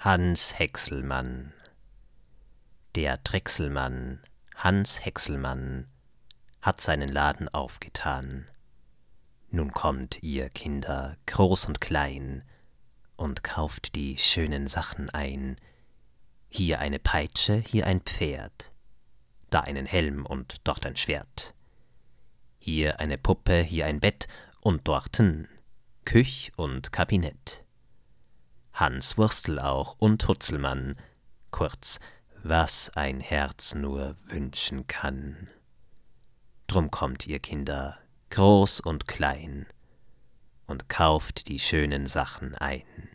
Hans Häckselmann Der Drechselmann Hans Häckselmann hat seinen Laden aufgetan. Nun kommt ihr Kinder, groß und klein, und kauft die schönen Sachen ein. Hier eine Peitsche, hier ein Pferd, da einen Helm und dort ein Schwert. Hier eine Puppe, hier ein Bett und dorten Küch und Kabinett. Hans Wurstel auch und Hutzelmann, kurz, was ein Herz nur wünschen kann. Drum kommt ihr Kinder, groß und klein, und kauft die schönen Sachen ein.